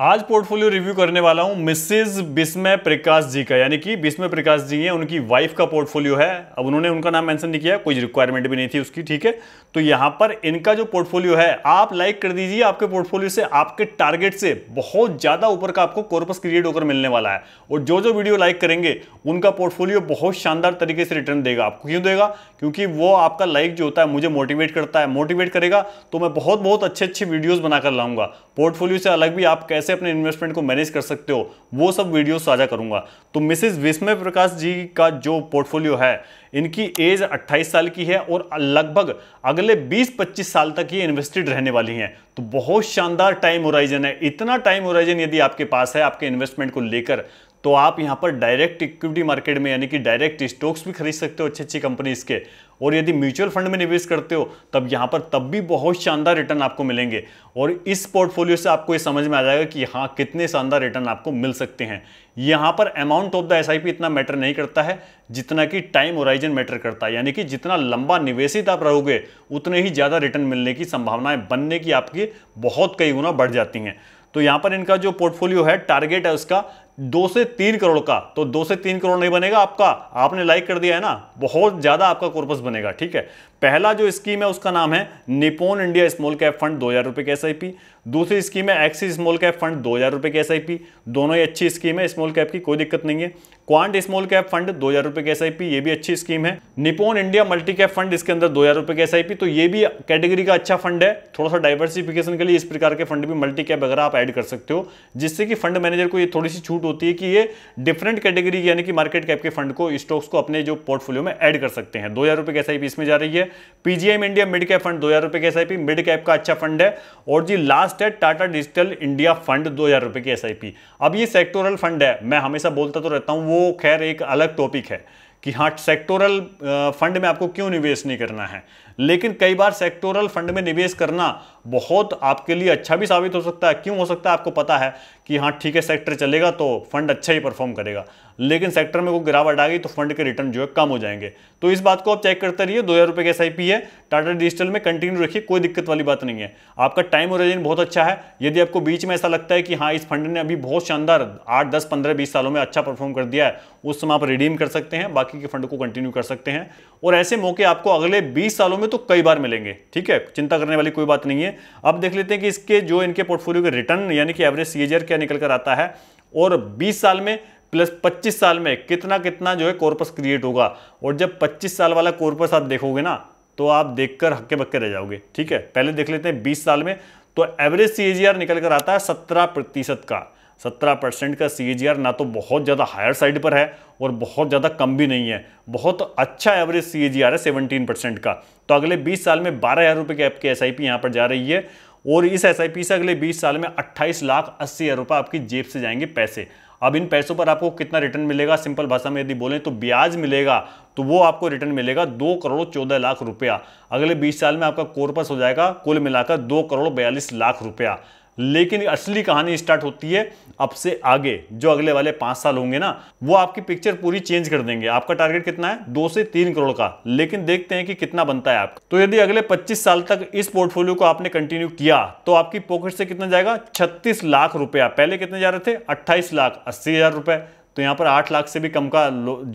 आज portfolio review करने वाला हूं मिसेज बिस्मय प्रकाश जी का यानी कि बिस्मय प्रकाश जी हैं उनकी वाइफ का पोर्टफोलियो है अब उन्होंने उनका नाम मेंशन नहीं किया कोई रिक्वायरमेंट भी नहीं थी उसकी ठीक है तो यहां पर इनका जो पोर्टफोलियो है आप लाइक कर दीजिए आपके पोर्टफोलियो से आपके टारगेट से बहुत ज़्यादा ऊपर का आपको कॉर्पस क्रिएट होकर मिलने वाला है और जो जो वीडियो लाइक करेंगे उनका पोर्टफोलियो बहुत शानदार तरीके से रिटर्न देगा आपको क्यों देगा क्योंकि वो आपका लाइक जो होता है मुझे मोटिवेट करता है मोटिवेट करेगा तो मैं बहुत बहुत अच्छे अच्छे वीडियोज़ बनाकर लाऊंगा पोर्टफोलियो से अलग भी आप कैसे कैसे अपने इन्वेस्टमेंट को मैनेज कर सकते हो वो सब वीडियो साझा करूंगा तो मिसेज विस्मय प्रकाश जी का जो पोर्टफोलियो है इनकी एज 28 साल की है और लगभग अगले 20-25 साल तक ये इन्वेस्टेड रहने वाली हैं तो बहुत शानदार टाइम ओराइजन है इतना टाइम ओराइजन यदि आपके पास है आपके इन्वेस्टमेंट को लेकर तो आप यहाँ पर डायरेक्ट इक्विटी मार्केट में यानी कि डायरेक्ट स्टॉक्स भी खरीद सकते हो अच्छी अच्छी कंपनीज के और यदि म्यूचुअल फंड में निवेश करते हो तब यहाँ पर तब भी बहुत शानदार रिटर्न आपको मिलेंगे और इस पोर्टफोलियो से आपको ये समझ में आ जाएगा कि यहाँ कितने शानदार रिटर्न आपको मिल सकते हैं यहाँ पर अमाउंट ऑफ द एस इतना मैटर नहीं करता है जितना कि टाइम ओराइजन मैटर करता है यानी कि जितना लंबा निवेशित आप रहोगे उतने ही ज़्यादा रिटर्न मिलने की संभावनाएं बनने की आपकी बहुत कई गुना बढ़ जाती हैं तो यहाँ पर इनका जो पोर्टफोलियो है टारगेट है उसका दो से तीन करोड़ का तो दो से तीन करोड़ नहीं बनेगा आपका आपने लाइक कर दिया है ना बहुत ज़्यादा आपका कॉर्पस बनेगा ठीक है पहला जो स्कीम है उसका नाम है Nippon India small cap fund दो हज़ार रुपए की एस दूसरी स्कीम है एक्सिस स्मॉल कैप फंड दो हज़ार रुपए की एस दोनों ही अच्छी स्कीम है स्मॉल कैप की कोई दिक्कत नहीं है क्वांट स्मॉल कैप फंड दो हज़ार रुपए की एस ये भी अच्छी स्कीम है Nippon India multi cap fund इसके अंदर दो हज़ार रुपए की एस तो ये भी कैटेगरी का अच्छा फंड है थोड़ा सा डाइवर्सिफिकेशन के लिए इस प्रकार के फंड भी मल्टी कैप वगैरह आप एड कर सकते हो जिससे कि फंड मैनेजर को ये थोड़ी सी छूट छूट होती है कि ये डिफरेंट कैटेगरी यानी कि मार्केट कैप के फंड को स्टॉक्स को अपने जो पोर्टफोलियो में ऐड कर सकते हैं दो हज़ार रुपए की एस इसमें जा रही है PGIM India mid cap fund दो हज़ार रुपये की मिड कैप का अच्छा फंड है और जी लास्ट है टाटा डिजिटल इंडिया फंड दो हज़ार रुपए की एसआईपी अब ये सेक्टोरल फंड है मैं हमेशा बोलता तो रहता हूं वो खैर एक अलग टॉपिक है कि हाँ सेक्टोरल फंड में आपको क्यों निवेश नहीं करना है लेकिन कई बार सेक्टोरल फंड में निवेश करना बहुत आपके लिए अच्छा भी साबित हो सकता है क्यों हो सकता है आपको पता है कि हाँ ठीक है सेक्टर चलेगा तो फंड अच्छा ही परफॉर्म करेगा लेकिन सेक्टर में कोई गिरावट आ गई तो फंड के रिटर्न जो है कम हो जाएंगे तो इस बात को आप चेक करते रहिए दो हज़ार की एस आई पी है टाटा डिजिटल में कंटिन्यू रखिए कोई दिक्कत वाली बात नहीं है आपका टाइम ओरिजिन बहुत अच्छा है यदि आपको बीच में ऐसा लगता है कि हाँ इस फंड ने अभी बहुत शानदार आठ दस पंद्रह बीस सालों में अच्छा परफॉर्म कर दिया है उस समय आप रिडीम कर सकते हैं बाकी के फंड को कंटिन्यू कर सकते हैं और ऐसे मौके आपको अगले बीस सालों में तो कई बार मिलेंगे ठीक है चिंता करने वाली कोई बात नहीं है अब देख लेते हैं कि इसके जो इनके पोर्टफोलियो के रिटर्न यानी कि एवरेज सीजर क्या निकल कर आता है और 20 साल में प्लस 25 साल में कितना कितना जो है कॉर्पस क्रिएट होगा और जब 25 साल वाला कॉर्पस आप देखोगे ना तो आप देखकर हक्के बक्के रह जाओगे ठीक है पहले देख लेते हैं 20 साल में तो एवरेज सी निकल कर आता है सत्रह प्रतिशत का सत्रह परसेंट का सी ना तो बहुत ज़्यादा हायर साइड पर है और बहुत ज़्यादा कम भी नहीं है बहुत अच्छा एवरेज सी है सेवनटीन परसेंट का तो अगले बीस साल में बारह हज़ार रुपये की आपकी एस आई यहाँ पर जा रही है और इस एस से अगले बीस साल में अट्ठाईस लाख अस्सी हज़ार रुपये आपकी जेब से जाएंगे पैसे अब इन पैसों पर आपको कितना रिटर्न मिलेगा सिंपल भाषा में यदि बोलें तो ब्याज मिलेगा तो वो आपको रिटर्न मिलेगा दो करोड़ चौदह लाख रुपया अगले बीस साल में आपका कोरपस हो जाएगा कुल मिलाकर दो करोड़ बयालीस लाख रुपया लेकिन असली कहानी स्टार्ट होती है अब से आगे जो अगले वाले पांच साल होंगे ना वो आपकी पिक्चर पूरी चेंज कर देंगे आपका टारगेट कितना है दो से तीन करोड़ का लेकिन देखते हैं कि कितना बनता है आपका तो यदि अगले पच्चीस साल तक इस पोर्टफोलियो को आपने कंटिन्यू किया तो आपकी पॉकेट से कितना जाएगा छत्तीस लाख रुपया पहले कितने जा रहे थे अट्ठाईस लाख अस्सी हजार रुपये तो यहाँ पर आठ लाख से भी कम का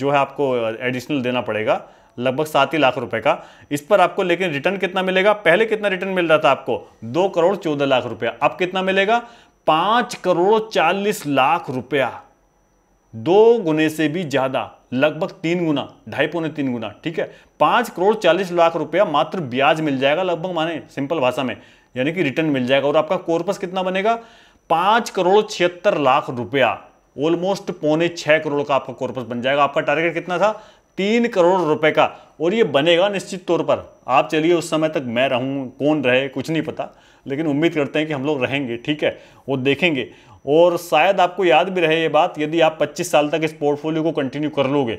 जो है आपको एडिशनल देना पड़ेगा लगभग सात ही लाख रुपए का इस पर आपको लेकिन रिटर्न कितना मिलेगा पहले कितना रिटर्न मिल रहा था आपको दो करोड़ चौदह लाख रुपया अब कितना मिलेगा पांच करोड़ चालीस लाख रुपया दो गुने से भी ज़्यादा लगभग तीन गुना ढाई पौने तीन गुना ठीक है पांच करोड़ चालीस लाख रुपया मात्र ब्याज मिल जाएगा लगभग माने सिंपल भाषा में यानी कि रिटर्न मिल जाएगा और आपका कोर्पस कितना बनेगा पांच करोड़ छिहत्तर लाख रुपया ऑलमोस्ट पौने छह करोड़ का आपका कोर्पस बन जाएगा आपका टारगेट कितना था तीन करोड़ रुपए का और ये बनेगा निश्चित तौर पर आप चलिए उस समय तक मैं रहूं कौन रहे कुछ नहीं पता लेकिन उम्मीद करते हैं कि हम लोग रहेंगे ठीक है वो देखेंगे और शायद आपको याद भी रहे ये बात यदि आप 25 साल तक इस पोर्टफोलियो को कंटिन्यू कर लोगे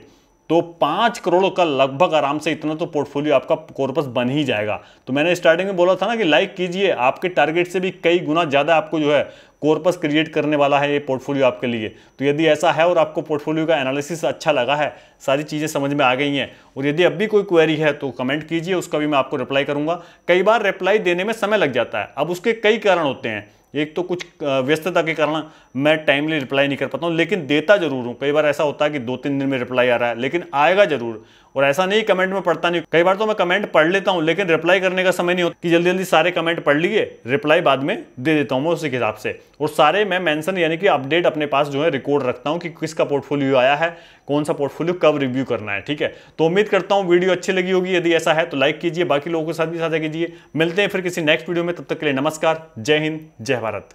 तो पाँच करोड़ का लगभग आराम से इतना तो पोर्टफोलियो आपका कॉर्पस बन ही जाएगा तो मैंने स्टार्टिंग में बोला था ना कि लाइक कीजिए आपके टारगेट से भी कई गुना ज़्यादा आपको जो है कोर्पस क्रिएट करने वाला है ये पोर्टफोलियो आपके लिए तो यदि ऐसा है और आपको पोर्टफोलियो का एनालिसिस अच्छा लगा है सारी चीज़ें समझ में आ गई हैं और यदि अब भी कोई क्वेरी है तो कमेंट कीजिए उसका भी मैं आपको रिप्लाई करूँगा कई बार रिप्लाई देने में समय लग जाता है अब उसके कई कारण होते हैं एक तो कुछ व्यस्तता के कारण मैं टाइमली रिप्लाई नहीं कर पाता हूँ लेकिन देता जरूर हूँ कई बार ऐसा होता है कि दो तीन दिन में रिप्लाई आ रहा है लेकिन आएगा जरूर और ऐसा नहीं कमेंट में पढ़ता नहीं कई बार तो मैं कमेंट पढ़ लेता हूँ लेकिन रिप्लाई करने का समय नहीं होता कि जल्दी जल्दी सारे कमेंट पढ़ लिए रिप्लाई बाद में दे देता हूँ मैं उसी हिसाब से और सारे मैं मैंसन यानी कि अपडेट अपने पास जो है रिकॉर्ड रखता हूँ कि किसका पोर्टफोलियो आया है कौन सा पोर्टफोलियो कब रिव्यू करना है ठीक है तो उम्मीद करता हूँ वीडियो अच्छी लगी होगी यदि ऐसा है तो लाइक कीजिए बाकी लोगों के साथ भी साझा कीजिए मिलते हैं फिर किसी नेक्स्ट वीडियो में तब तक के लिए नमस्कार जय हिंद जय भारत